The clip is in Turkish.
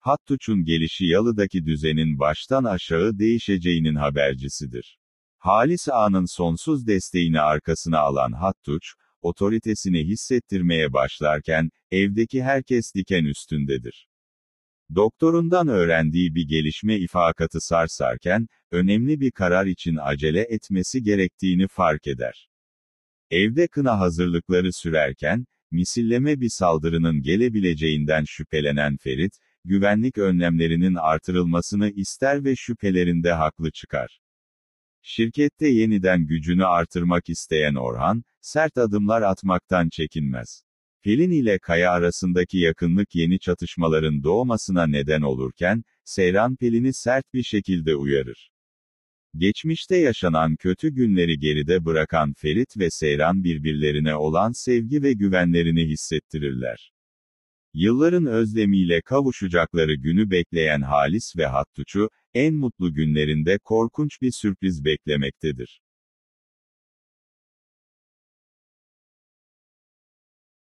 Hattuç'un gelişi Yalı'daki düzenin baştan aşağı değişeceğinin habercisidir. Halis Ağa'nın sonsuz desteğini arkasına alan Hattuç, otoritesini hissettirmeye başlarken, evdeki herkes diken üstündedir. Doktorundan öğrendiği bir gelişme ifakatı sarsarken, önemli bir karar için acele etmesi gerektiğini fark eder. Evde kına hazırlıkları sürerken, misilleme bir saldırının gelebileceğinden şüphelenen Ferit, güvenlik önlemlerinin artırılmasını ister ve şüphelerinde haklı çıkar. Şirkette yeniden gücünü artırmak isteyen Orhan, sert adımlar atmaktan çekinmez. Pelin ile Kaya arasındaki yakınlık yeni çatışmaların doğmasına neden olurken, Seyran Pelin'i sert bir şekilde uyarır. Geçmişte yaşanan kötü günleri geride bırakan Ferit ve Seyran birbirlerine olan sevgi ve güvenlerini hissettirirler. Yılların özlemiyle kavuşacakları günü bekleyen Halis ve Hattuç'u, en mutlu günlerinde korkunç bir sürpriz beklemektedir.